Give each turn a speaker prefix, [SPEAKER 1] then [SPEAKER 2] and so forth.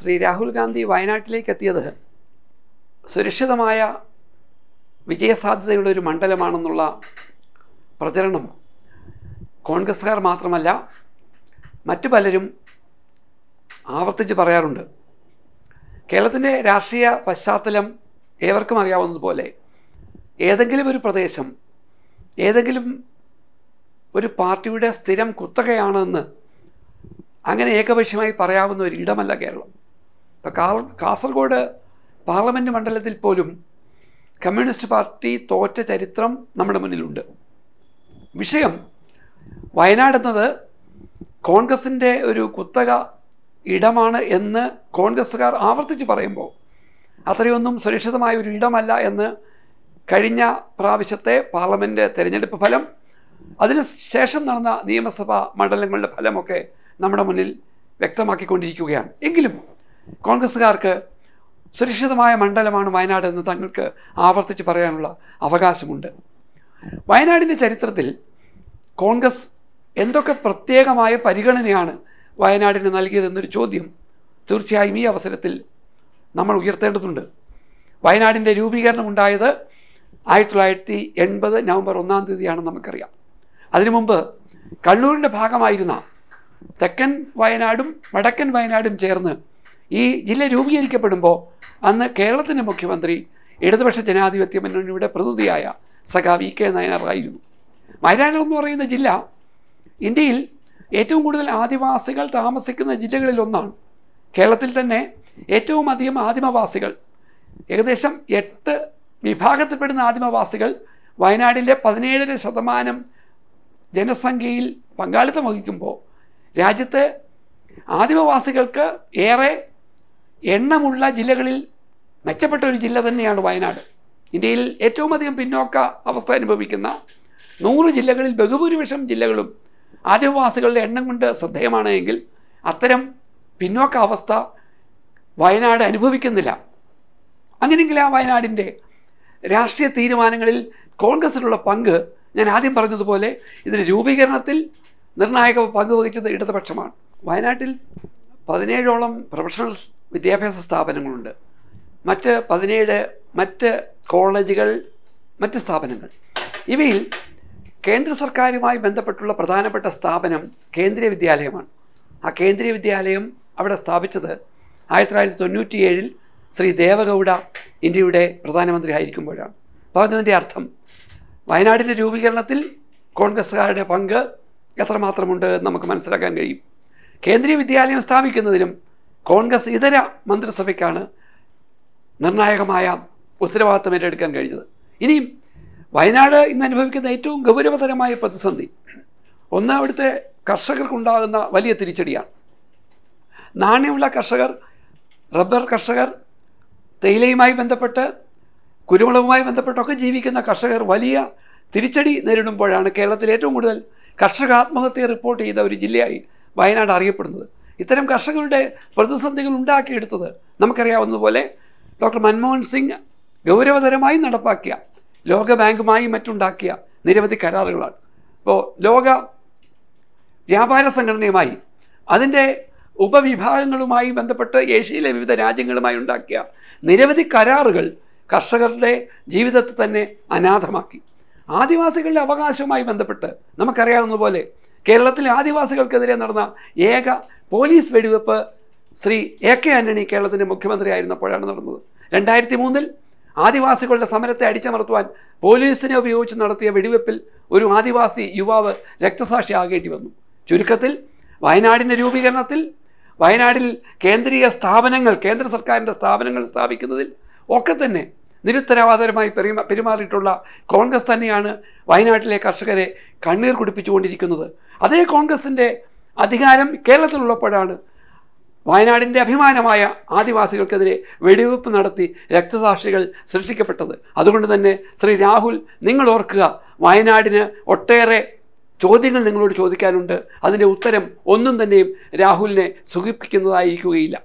[SPEAKER 1] ശ്രീ രാഹുൽ ഗാന്ധി വയനാട്ടിലേക്ക് എത്തിയത് സുരക്ഷിതമായ വിജയസാധ്യതയുള്ള ഒരു മണ്ഡലമാണെന്നുള്ള പ്രചരണം കോൺഗ്രസ്സുകാർ മാത്രമല്ല മറ്റു പലരും ആവർത്തിച്ച് പറയാറുണ്ട് കേരളത്തിൻ്റെ രാഷ്ട്രീയ പശ്ചാത്തലം ഏവർക്കും അറിയാവുന്നതുപോലെ ഏതെങ്കിലും ഒരു പ്രദേശം ഏതെങ്കിലും ഒരു പാർട്ടിയുടെ സ്ഥിരം കുത്തകയാണെന്ന് അങ്ങനെ ഏകപക്ഷീയമായി പറയാവുന്ന ഒരിടമല്ല കേരളം ഇപ്പോൾ കാസർഗോഡ് പാർലമെൻറ്റ് മണ്ഡലത്തിൽ പോലും കമ്മ്യൂണിസ്റ്റ് പാർട്ടി തോറ്റ ചരിത്രം നമ്മുടെ മുന്നിലുണ്ട് വിഷയം വയനാട് എന്നത് കോൺഗ്രസിൻ്റെ ഒരു കുത്തക ഇടമാണ് എന്ന് കോൺഗ്രസ്സുകാർ ആവർത്തിച്ച് പറയുമ്പോൾ അത്രയൊന്നും സുരക്ഷിതമായ ഒരു ഇടമല്ല എന്ന് കഴിഞ്ഞ പ്രാവശ്യത്തെ പാർലമെൻറ്റ് തെരഞ്ഞെടുപ്പ് ഫലം അതിന് ശേഷം നടന്ന നിയമസഭാ മണ്ഡലങ്ങളുടെ ഫലമൊക്കെ നമ്മുടെ മുന്നിൽ വ്യക്തമാക്കിക്കൊണ്ടിരിക്കുകയാണ് എങ്കിലും കോൺഗ്രസ്സുകാർക്ക് സുരക്ഷിതമായ മണ്ഡലമാണ് വയനാട് എന്ന് തങ്ങൾക്ക് ആവർത്തിച്ച് പറയാനുള്ള അവകാശമുണ്ട് വയനാടിൻ്റെ ചരിത്രത്തിൽ കോൺഗ്രസ് എന്തൊക്കെ പ്രത്യേകമായ പരിഗണനയാണ് വയനാടിന് നൽകിയതെന്നൊരു ചോദ്യം തീർച്ചയായും ഈ അവസരത്തിൽ നമ്മൾ ഉയർത്തേണ്ടതുണ്ട് വയനാടിൻ്റെ രൂപീകരണം ഉണ്ടായത് ആയിരത്തി തൊള്ളായിരത്തി എൺപത് നവംബർ ഒന്നാം തീയതിയാണെന്ന് നമുക്കറിയാം അതിനു മുമ്പ് കണ്ണൂരിൻ്റെ ഭാഗമായിരുന്ന തെക്കൻ വയനാടും വടക്കൻ വയനാടും ചേർന്ന് ഈ ജില്ല രൂപീകരിക്കപ്പെടുമ്പോൾ അന്ന് കേരളത്തിൻ്റെ മുഖ്യമന്ത്രി ഇടതുപക്ഷ ജനാധിപത്യ മുന്നണിയുടെ പ്രതിനിധിയായ സഖാ വി കെ നായനാറായിരുന്നു വയനാട് എന്ന് പറയുന്ന ജില്ല ഇന്ത്യയിൽ ഏറ്റവും കൂടുതൽ ആദിവാസികൾ താമസിക്കുന്ന ജില്ലകളിലൊന്നാണ് കേരളത്തിൽ തന്നെ ഏറ്റവും അധികം ആദിമവാസികൾ ഏകദേശം എട്ട് വിഭാഗത്തിൽപ്പെടുന്ന ആദിമവാസികൾ വയനാടിൻ്റെ പതിനേഴര ശതമാനം ജനസംഖ്യയിൽ പങ്കാളിത്തം വഹിക്കുമ്പോൾ രാജ്യത്തെ ആദിമവാസികൾക്ക് ഏറെ എണ്ണമുള്ള ജില്ലകളിൽ മെച്ചപ്പെട്ട ഒരു ജില്ല തന്നെയാണ് വയനാട് ഇന്ത്യയിൽ ഏറ്റവും അധികം പിന്നോക്ക അവസ്ഥ അനുഭവിക്കുന്ന നൂറ് ജില്ലകളിൽ ബഹുഭൂരിപക്ഷം ജില്ലകളും ആദിവാസികളുടെ എണ്ണം കൊണ്ട് ശ്രദ്ധേയമാണ് എങ്കിൽ അത്തരം പിന്നോക്ക അവസ്ഥ വയനാട് അനുഭവിക്കുന്നില്ല അങ്ങനെയെങ്കിൽ ആ വയനാടിൻ്റെ രാഷ്ട്രീയ തീരുമാനങ്ങളിൽ കോൺഗ്രസിനുള്ള പങ്ക് ഞാൻ ആദ്യം പറഞ്ഞതുപോലെ ഇതിന് രൂപീകരണത്തിൽ നിർണായക പങ്ക് വഹിച്ചത് ഇടതുപക്ഷമാണ് വയനാട്ടിൽ പതിനേഴോളം പ്രൊഫഷണൽസ് വിദ്യാഭ്യാസ സ്ഥാപനങ്ങളുണ്ട് മറ്റ് പതിനേഴ് മറ്റ് കോളേജുകൾ മറ്റ് സ്ഥാപനങ്ങൾ ഇവയിൽ കേന്ദ്ര സർക്കാരുമായി ബന്ധപ്പെട്ടുള്ള പ്രധാനപ്പെട്ട സ്ഥാപനം കേന്ദ്രീയ വിദ്യാലയമാണ് ആ കേന്ദ്രീയ വിദ്യാലയം അവിടെ സ്ഥാപിച്ചത് ആയിരത്തി തൊള്ളായിരത്തി തൊണ്ണൂറ്റിയേഴിൽ ശ്രീ ദേവഗൗഡ ഇന്ത്യയുടെ പ്രധാനമന്ത്രി ആയിരിക്കുമ്പോഴാണ് പറഞ്ഞതിൻ്റെ അർത്ഥം വയനാടിൻ്റെ രൂപീകരണത്തിൽ കോൺഗ്രസ്സുകാരുടെ പങ്ക് എത്രമാത്രമുണ്ട് എന്ന് നമുക്ക് മനസ്സിലാക്കാൻ കഴിയും കേന്ദ്രീയ വിദ്യാലയം സ്ഥാപിക്കുന്നതിലും കോൺഗ്രസ് ഇതര മന്ത്രിസഭയ്ക്കാണ് നിർണായകമായ ഉത്തരവാദിത്തം ഏറ്റെടുക്കാൻ കഴിഞ്ഞത് ഇനിയും വയനാട് ഇന്ന് അനുഭവിക്കുന്ന ഏറ്റവും ഗൗരവതരമായ പ്രതിസന്ധി ഒന്ന് അവിടുത്തെ കർഷകർക്കുണ്ടാകുന്ന വലിയ തിരിച്ചടിയാണ് നാണ്യമുള്ള കർഷകർ റബ്ബർ കർഷകർ തേയിലയുമായി ബന്ധപ്പെട്ട് കുരുമുളകുമായി ബന്ധപ്പെട്ടൊക്കെ ജീവിക്കുന്ന കർഷകർ വലിയ തിരിച്ചടി നേരിടുമ്പോഴാണ് കേരളത്തിൽ ഏറ്റവും കൂടുതൽ കർഷക ആത്മഹത്യ റിപ്പോർട്ട് ചെയ്ത ഒരു ജില്ലയായി വയനാട് അറിയപ്പെടുന്നത് ഇത്തരം കർഷകരുടെ പ്രതിസന്ധികൾ ഉണ്ടാക്കിയെടുത്തത് നമുക്കറിയാവുന്നതുപോലെ ഡോക്ടർ മൻമോഹൻ സിംഗ് ഗൗരവതരമായി നടപ്പാക്കിയ ലോകബാങ്കുമായി മറ്റുണ്ടാക്കിയ നിരവധി കരാറുകളാണ് ഇപ്പോൾ ലോക വ്യാപാര സംഘടനയുമായി അതിൻ്റെ ഉപവിഭാഗങ്ങളുമായി ബന്ധപ്പെട്ട് ഏഷ്യയിലെ വിവിധ രാജ്യങ്ങളുമായി ഉണ്ടാക്കിയ നിരവധി കരാറുകൾ കർഷകരുടെ ജീവിതത്തെ തന്നെ അനാഥമാക്കി ആദിവാസികളുടെ അവകാശവുമായി ബന്ധപ്പെട്ട് നമുക്കറിയാവുന്ന പോലെ കേരളത്തിലെ ആദിവാസികൾക്കെതിരെ നടന്ന ഏക പോലീസ് വെടിവെപ്പ് ശ്രീ എ കെ ആന്റണി കേരളത്തിൻ്റെ മുഖ്യമന്ത്രിയായിരുന്നപ്പോഴാണ് നടന്നത് രണ്ടായിരത്തി മൂന്നിൽ ആദിവാസികളുടെ സമരത്തെ അടിച്ചമർത്തുവാൻ പോലീസിനെ ഉപയോഗിച്ച് നടത്തിയ വെടിവെപ്പിൽ ഒരു ആദിവാസി യുവാവ് രക്തസാക്ഷി ആകേണ്ടി വന്നു ചുരുക്കത്തിൽ വയനാടിൻ്റെ രൂപീകരണത്തിൽ വയനാടിൽ കേന്ദ്രീയ സ്ഥാപനങ്ങൾ കേന്ദ്ര സർക്കാരിൻ്റെ സ്ഥാപനങ്ങൾ സ്ഥാപിക്കുന്നതിൽ ഒക്കെ തന്നെ നിരുത്തരവാദപരമായി പെരുമാ പെരുമാറിയിട്ടുള്ള കോൺഗ്രസ് തന്നെയാണ് വയനാട്ടിലെ കർഷകരെ കണ്ണീർ കുടിപ്പിച്ചുകൊണ്ടിരിക്കുന്നത് അതേ കോൺഗ്രസിൻ്റെ അധികാരം കേരളത്തിലുള്ളപ്പോഴാണ് വയനാടിൻ്റെ അഭിമാനമായ ആദിവാസികൾക്കെതിരെ വെടിവെപ്പ് നടത്തി രക്തസാക്ഷികൾ സൃഷ്ടിക്കപ്പെട്ടത് അതുകൊണ്ട് തന്നെ ശ്രീ രാഹുൽ നിങ്ങൾ ഓർക്കുക വയനാടിന് ഒട്ടേറെ ചോദ്യങ്ങൾ നിങ്ങളോട് ചോദിക്കാനുണ്ട് അതിൻ്റെ ഉത്തരം ഒന്നും തന്നെയും രാഹുലിനെ സുഖിപ്പിക്കുന്നതായിരിക്കുകയില്ല